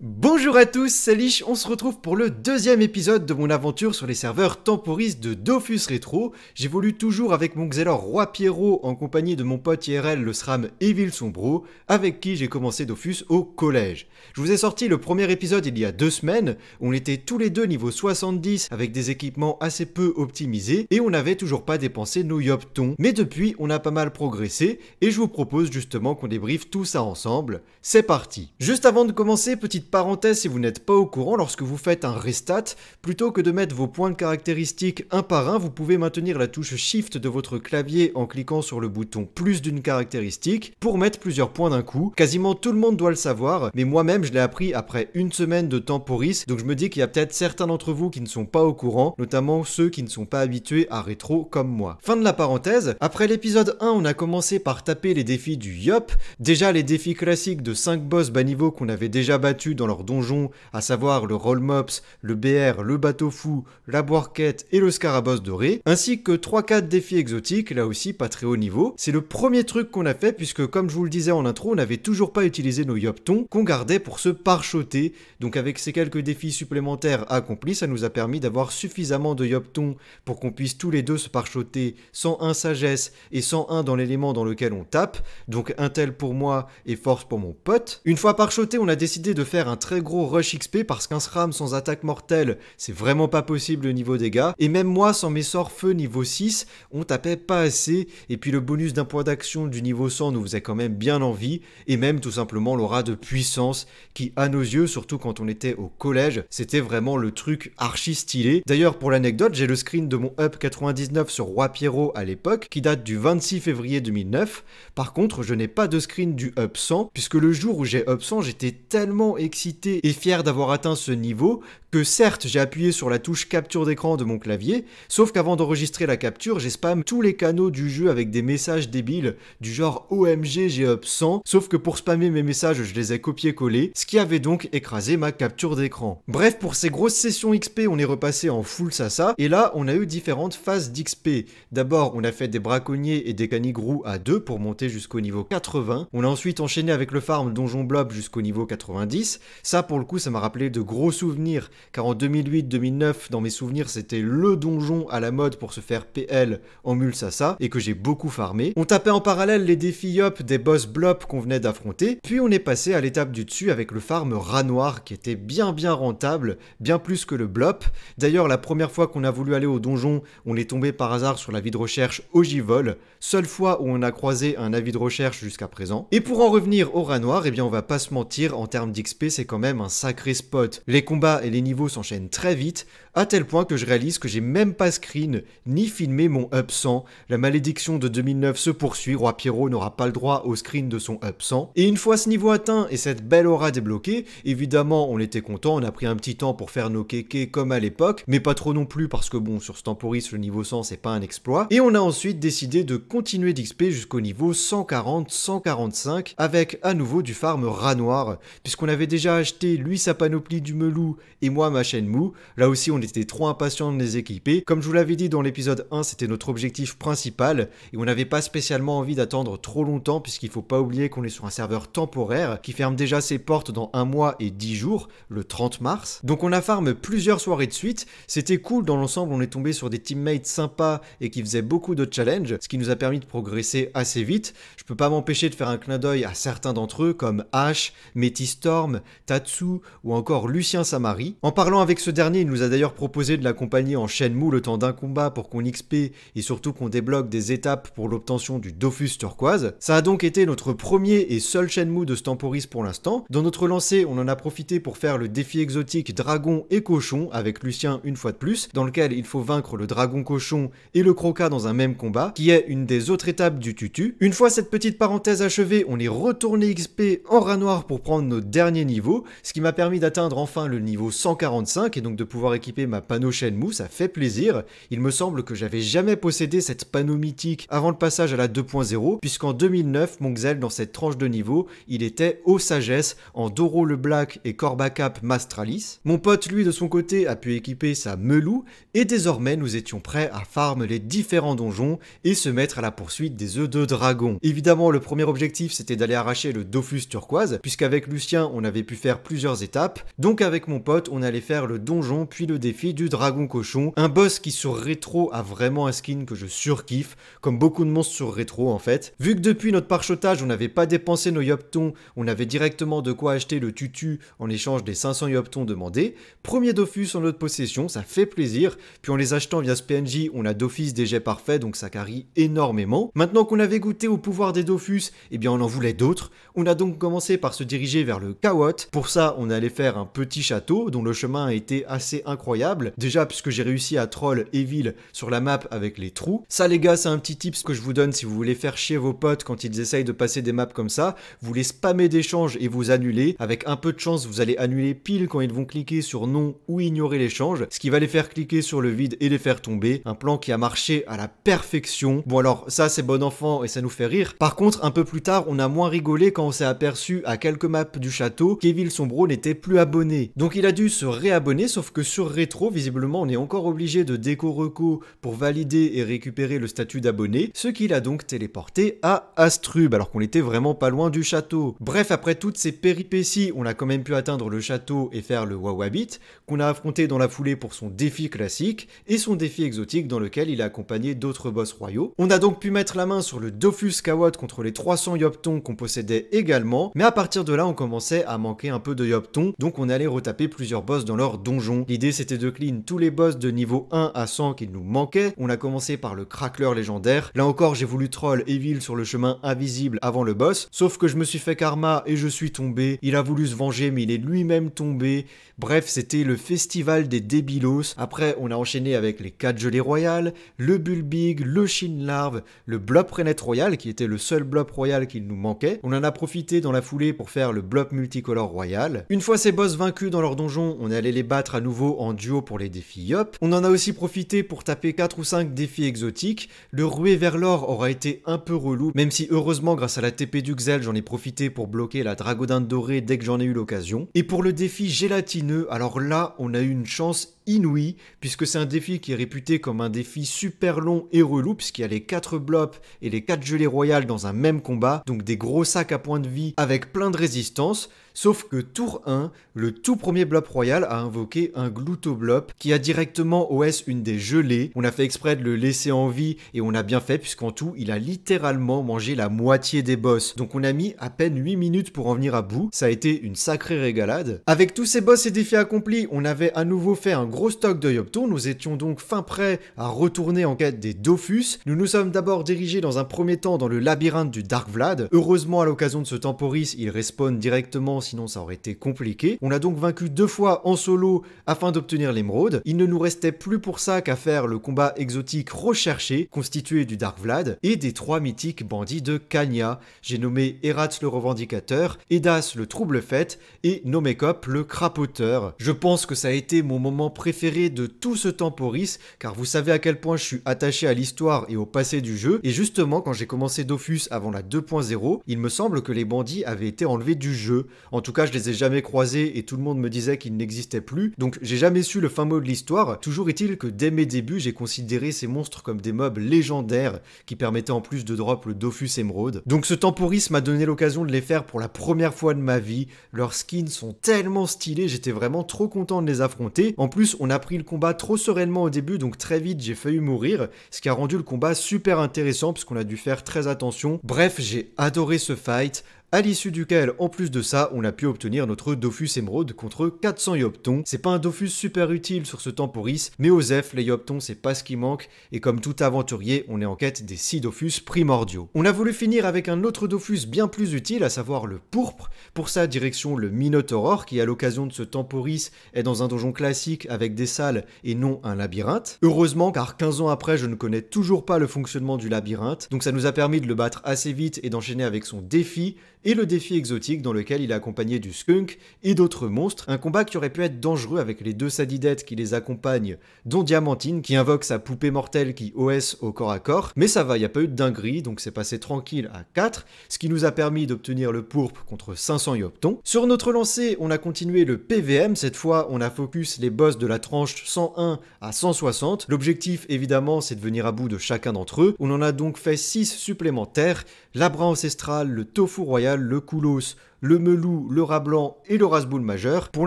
Bonjour à tous, c'est Lich, on se retrouve pour le deuxième épisode de mon aventure sur les serveurs temporistes de Dofus Retro. J'évolue toujours avec mon Xelor Roi Pierrot en compagnie de mon pote IRL le SRAM Evil Sombro, avec qui j'ai commencé Dofus au collège. Je vous ai sorti le premier épisode il y a deux semaines, on était tous les deux niveau 70 avec des équipements assez peu optimisés et on n'avait toujours pas dépensé nos yoptons. Mais depuis, on a pas mal progressé et je vous propose justement qu'on débriefe tout ça ensemble. C'est parti Juste avant de commencer, petite parenthèse si vous n'êtes pas au courant, lorsque vous faites un restat, plutôt que de mettre vos points de caractéristiques un par un, vous pouvez maintenir la touche Shift de votre clavier en cliquant sur le bouton plus d'une caractéristique pour mettre plusieurs points d'un coup. Quasiment tout le monde doit le savoir, mais moi-même je l'ai appris après une semaine de temporis, donc je me dis qu'il y a peut-être certains d'entre vous qui ne sont pas au courant, notamment ceux qui ne sont pas habitués à rétro comme moi. Fin de la parenthèse, après l'épisode 1, on a commencé par taper les défis du Yop, déjà les défis classiques de 5 boss bas niveau qu'on avait déjà battus dans leur donjon, à savoir le Roll Mops, le BR, le Bateau Fou, la Boarquette et le Scarabosse Doré, ainsi que 3-4 défis exotiques, là aussi pas très haut niveau. C'est le premier truc qu'on a fait puisque comme je vous le disais en intro, on n'avait toujours pas utilisé nos Yoptons qu'on gardait pour se parchoter, donc avec ces quelques défis supplémentaires accomplis, ça nous a permis d'avoir suffisamment de Yoptons pour qu'on puisse tous les deux se parchoter un sagesse et sans un dans l'élément dans lequel on tape, donc un tel pour moi et force pour mon pote. Une fois parchoté, on a décidé de faire un très gros rush XP parce qu'un SRAM sans attaque mortelle, c'est vraiment pas possible au niveau dégâts. Et même moi, sans mes sorts feu niveau 6, on tapait pas assez. Et puis le bonus d'un point d'action du niveau 100 nous faisait quand même bien envie. Et même tout simplement l'aura de puissance qui, à nos yeux, surtout quand on était au collège, c'était vraiment le truc archi stylé. D'ailleurs, pour l'anecdote, j'ai le screen de mon Up 99 sur Roi Pierrot à l'époque, qui date du 26 février 2009. Par contre, je n'ai pas de screen du Up 100, puisque le jour où j'ai Up 100, j'étais tellement excité et fier d'avoir atteint ce niveau que certes j'ai appuyé sur la touche capture d'écran de mon clavier, sauf qu'avant d'enregistrer la capture, j'ai spam tous les canaux du jeu avec des messages débiles du genre OMG j'ai up 100, sauf que pour spammer mes messages je les ai copiés-collés, ce qui avait donc écrasé ma capture d'écran. Bref, pour ces grosses sessions XP, on est repassé en full Sasa, et là on a eu différentes phases d'XP. D'abord on a fait des braconniers et des canigrous à 2 pour monter jusqu'au niveau 80, on a ensuite enchaîné avec le farm Donjon Blob jusqu'au niveau 90, ça, pour le coup, ça m'a rappelé de gros souvenirs, car en 2008-2009, dans mes souvenirs, c'était le donjon à la mode pour se faire PL en Mulsassa, et que j'ai beaucoup farmé. On tapait en parallèle les défis Yop des boss Blop qu'on venait d'affronter, puis on est passé à l'étape du dessus avec le farm rat noir qui était bien bien rentable, bien plus que le Blop. D'ailleurs, la première fois qu'on a voulu aller au donjon, on est tombé par hasard sur la vie de recherche Ogivol, seule fois où on a croisé un avis de recherche jusqu'à présent. Et pour en revenir au rat noir, eh bien on va pas se mentir, en termes d'XP, c'est quand même un sacré spot. Les combats et les niveaux s'enchaînent très vite, à tel point que je réalise que j'ai même pas screen ni filmé mon up 100. La malédiction de 2009 se poursuit, Roi Pierrot n'aura pas le droit au screen de son up 100. Et une fois ce niveau atteint et cette belle aura débloquée, évidemment on était content, on a pris un petit temps pour faire nos kékés comme à l'époque, mais pas trop non plus parce que bon, sur ce temporis, le niveau 100 c'est pas un exploit. Et on a ensuite décidé de continuer d'XP jusqu'au niveau 140-145 avec à nouveau du farm rat noir, puisqu'on avait déjà déjà acheté lui sa panoplie du Melou et moi ma chaîne Mou. Là aussi on était trop impatients de les équiper. Comme je vous l'avais dit dans l'épisode 1, c'était notre objectif principal et on n'avait pas spécialement envie d'attendre trop longtemps puisqu'il faut pas oublier qu'on est sur un serveur temporaire qui ferme déjà ses portes dans un mois et dix jours, le 30 mars. Donc on a farm plusieurs soirées de suite. C'était cool dans l'ensemble, on est tombé sur des teammates sympas et qui faisaient beaucoup de challenges, ce qui nous a permis de progresser assez vite. Je peux pas m'empêcher de faire un clin d'œil à certains d'entre eux comme Ash, Metistorm, Tatsu ou encore Lucien Samari. En parlant avec ce dernier, il nous a d'ailleurs proposé de l'accompagner en Shenmue le temps d'un combat pour qu'on XP et surtout qu'on débloque des étapes pour l'obtention du Dofus turquoise. Ça a donc été notre premier et seul Shenmue de Stemporis pour l'instant. Dans notre lancée, on en a profité pour faire le défi exotique Dragon et Cochon avec Lucien une fois de plus, dans lequel il faut vaincre le Dragon Cochon et le Croca dans un même combat, qui est une des autres étapes du tutu. Une fois cette petite parenthèse achevée, on est retourné XP en rat noir pour prendre nos derniers niveaux ce qui m'a permis d'atteindre enfin le niveau 145 et donc de pouvoir équiper ma panneau mousse ça fait plaisir. Il me semble que j'avais jamais possédé cette panneau mythique avant le passage à la 2.0, puisqu'en 2009, mon Xel dans cette tranche de niveau, il était aux sagesse en Doro le Black et Corbacap Mastralis. Mon pote, lui, de son côté, a pu équiper sa Melou, et désormais nous étions prêts à farm les différents donjons et se mettre à la poursuite des œufs de dragon. Évidemment, le premier objectif, c'était d'aller arracher le Dofus turquoise, puisqu'avec Lucien, on avait pu faire plusieurs étapes. Donc avec mon pote, on allait faire le donjon puis le défi du dragon cochon, un boss qui sur rétro a vraiment un skin que je surkiffe, comme beaucoup de monstres sur rétro en fait. Vu que depuis notre parchotage, on n'avait pas dépensé nos yoptons, on avait directement de quoi acheter le tutu en échange des 500 yoptons demandés. Premier Dofus en notre possession, ça fait plaisir. Puis en les achetant via ce PNJ, on a dofus déjà parfait donc ça carie énormément. Maintenant qu'on avait goûté au pouvoir des Dofus, eh bien on en voulait d'autres. On a donc commencé par se diriger vers le Kawot, pour ça, on est allé faire un petit château dont le chemin a été assez incroyable. Déjà, puisque j'ai réussi à troll Evil sur la map avec les trous. Ça, les gars, c'est un petit tips que je vous donne si vous voulez faire chier vos potes quand ils essayent de passer des maps comme ça. Vous les spammez d'échanges et vous annulez. Avec un peu de chance, vous allez annuler pile quand ils vont cliquer sur non ou ignorer l'échange, ce qui va les faire cliquer sur le vide et les faire tomber. Un plan qui a marché à la perfection. Bon, alors, ça, c'est bon enfant et ça nous fait rire. Par contre, un peu plus tard, on a moins rigolé quand on s'est aperçu à quelques maps du château Kevin Sombro n'était plus abonné. Donc il a dû se réabonner, sauf que sur rétro, visiblement, on est encore obligé de déco reco pour valider et récupérer le statut d'abonné, ce qui l'a donc téléporté à Astrub, alors qu'on était vraiment pas loin du château. Bref, après toutes ces péripéties, on a quand même pu atteindre le château et faire le Wawabit, qu'on a affronté dans la foulée pour son défi classique et son défi exotique dans lequel il a accompagné d'autres boss royaux. On a donc pu mettre la main sur le Dofus Kawat contre les 300 Yoptons qu'on possédait également, mais à partir de là, on commençait à manquer un peu de Yopton, donc on allait retaper plusieurs boss dans leur donjon. L'idée c'était de clean tous les boss de niveau 1 à 100 qu'il nous manquait. On a commencé par le Crackler légendaire. Là encore, j'ai voulu troll Evil sur le chemin invisible avant le boss, sauf que je me suis fait karma et je suis tombé. Il a voulu se venger, mais il est lui-même tombé. Bref, c'était le festival des débilos. Après, on a enchaîné avec les 4 gelées royales, le Bulbig, le Shin Larve, le Blob Renette Royal, qui était le seul Blob Royal qu'il nous manquait. On en a profité dans la foulée pour faire le Blob multicolore royal. Une fois ces boss vaincus dans leur donjon, on est allé les battre à nouveau en duo pour les défis Yop. On en a aussi profité pour taper 4 ou 5 défis exotiques. Le rué vers l'or aura été un peu relou, même si heureusement grâce à la TP Xel, j'en ai profité pour bloquer la dragodin dorée dès que j'en ai eu l'occasion. Et pour le défi gélatineux, alors là, on a eu une chance inouï, puisque c'est un défi qui est réputé comme un défi super long et relou, puisqu'il y a les 4 blobs et les 4 gelées royales dans un même combat, donc des gros sacs à points de vie avec plein de résistance, Sauf que tour 1, le tout premier Blob Royal a invoqué un Gloutoblob qui a directement OS une des gelées. On a fait exprès de le laisser en vie et on a bien fait puisqu'en tout, il a littéralement mangé la moitié des boss. Donc on a mis à peine 8 minutes pour en venir à bout. Ça a été une sacrée régalade. Avec tous ces boss et défis accomplis, on avait à nouveau fait un gros gros stock de Yopton, nous étions donc fin prêts à retourner en quête des Dofus. Nous nous sommes d'abord dirigés dans un premier temps dans le labyrinthe du Dark Vlad. Heureusement, à l'occasion de ce temporis, il respawn directement, sinon ça aurait été compliqué. On a donc vaincu deux fois en solo afin d'obtenir l'émeraude. Il ne nous restait plus pour ça qu'à faire le combat exotique recherché, constitué du Dark Vlad et des trois mythiques bandits de Kanya. J'ai nommé Eratz le Revendicateur, Edas le Trouble Fête et Nomekop le Crapoteur. Je pense que ça a été mon moment préféré préféré de tout ce Temporis, car vous savez à quel point je suis attaché à l'histoire et au passé du jeu, et justement quand j'ai commencé Dofus avant la 2.0, il me semble que les bandits avaient été enlevés du jeu. En tout cas, je les ai jamais croisés et tout le monde me disait qu'ils n'existaient plus, donc j'ai jamais su le fin mot de l'histoire, toujours est-il que dès mes débuts, j'ai considéré ces monstres comme des mobs légendaires qui permettaient en plus de drop le Dofus émeraude Donc ce Temporis m'a donné l'occasion de les faire pour la première fois de ma vie, leurs skins sont tellement stylés, j'étais vraiment trop content de les affronter, en plus on a pris le combat trop sereinement au début, donc très vite j'ai failli mourir, ce qui a rendu le combat super intéressant parce qu'on a dû faire très attention. Bref, j'ai adoré ce fight à l'issue duquel, en plus de ça, on a pu obtenir notre Dofus Émeraude contre 400 Yoptons. C'est pas un Dofus super utile sur ce Temporis, mais aux F, les Yoptons, c'est pas ce qui manque, et comme tout aventurier, on est en quête des 6 Dofus primordiaux. On a voulu finir avec un autre Dofus bien plus utile, à savoir le Pourpre, pour sa direction le Minotauror, qui à l'occasion de ce Temporis est dans un donjon classique avec des salles et non un labyrinthe. Heureusement, car 15 ans après, je ne connais toujours pas le fonctionnement du labyrinthe, donc ça nous a permis de le battre assez vite et d'enchaîner avec son défi, et le défi exotique dans lequel il est accompagné du skunk et d'autres monstres, un combat qui aurait pu être dangereux avec les deux sadidettes qui les accompagnent, dont Diamantine qui invoque sa poupée mortelle qui OS au corps à corps, mais ça va, il n'y a pas eu de dinguerie, donc c'est passé tranquille à 4, ce qui nous a permis d'obtenir le pourpre contre 500 Yoptons. Sur notre lancée, on a continué le PVM, cette fois on a focus les boss de la tranche 101 à 160, l'objectif évidemment c'est de venir à bout de chacun d'entre eux, on en a donc fait 6 supplémentaires, l'Abra ancestral, le Tofu royal, le Koulos, le Melou, le Rat Blanc et le Rasboul majeur. Pour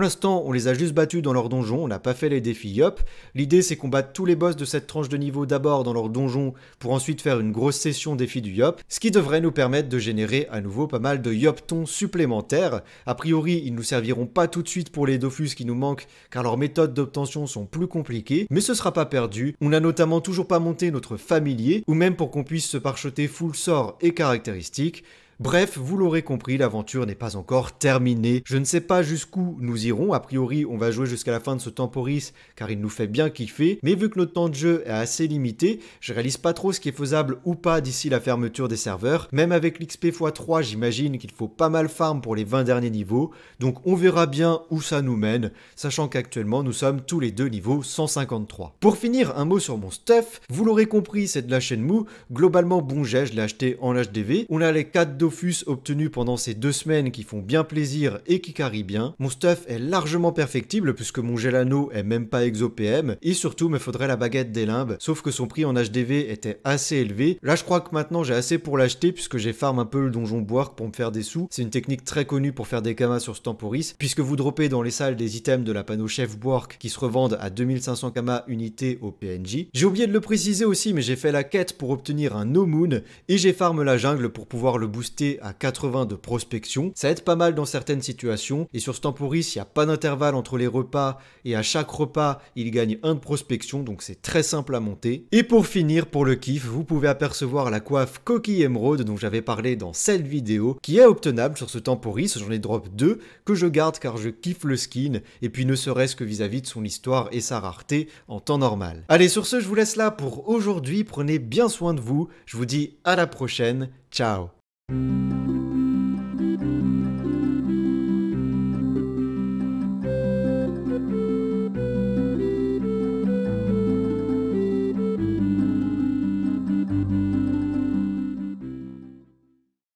l'instant, on les a juste battus dans leur donjon, on n'a pas fait les défis Yop. L'idée, c'est qu'on batte tous les boss de cette tranche de niveau d'abord dans leur donjon pour ensuite faire une grosse session défi du Yop, ce qui devrait nous permettre de générer à nouveau pas mal de Yoptons supplémentaires. A priori, ils ne nous serviront pas tout de suite pour les Dofus qui nous manquent car leurs méthodes d'obtention sont plus compliquées, mais ce sera pas perdu. On n'a notamment toujours pas monté notre familier ou même pour qu'on puisse se parchoter full sort et caractéristiques. Bref, vous l'aurez compris, l'aventure n'est pas encore terminée. Je ne sais pas jusqu'où nous irons. A priori, on va jouer jusqu'à la fin de ce temporis car il nous fait bien kiffer. Mais vu que notre temps de jeu est assez limité, je réalise pas trop ce qui est faisable ou pas d'ici la fermeture des serveurs. Même avec l'XP x3, j'imagine qu'il faut pas mal farm pour les 20 derniers niveaux. Donc on verra bien où ça nous mène, sachant qu'actuellement nous sommes tous les deux niveaux 153. Pour finir, un mot sur mon stuff. Vous l'aurez compris, c'est de la chaîne mou. Globalement bon jet, je l'ai acheté en HDV. On a les 4 Dofus obtenus pendant ces deux semaines qui font bien plaisir et qui carrient bien. Mon stuff est largement perfectible puisque mon gelano est même pas exopm et surtout me faudrait la baguette des limbes, sauf que son prix en HDV était assez élevé. Là je crois que maintenant j'ai assez pour l'acheter puisque j'ai farm un peu le donjon Bork pour me faire des sous. C'est une technique très connue pour faire des kamas sur ce temporis puisque vous dropez dans les salles des items de la panneau chef Bork qui se revendent à 2500 kamas unités au PNJ. J'ai oublié de le préciser aussi mais j'ai fait la quête pour obtenir un No Moon et j'ai farm la jungle pour pouvoir le booster à 80 de prospection. Ça aide pas mal dans certaines situations. Et sur ce Temporis, il n'y a pas d'intervalle entre les repas et à chaque repas, il gagne un de prospection, donc c'est très simple à monter. Et pour finir, pour le kiff, vous pouvez apercevoir la coiffe coquille émeraude dont j'avais parlé dans cette vidéo, qui est obtenable sur ce Temporis, j'en ai drop 2, que je garde car je kiffe le skin, et puis ne serait-ce que vis à -vis de son histoire et sa rareté en temps normal. Allez, sur ce, je vous laisse là pour aujourd'hui, prenez bien soin de vous, je vous dis à la prochaine, ciao Thank you.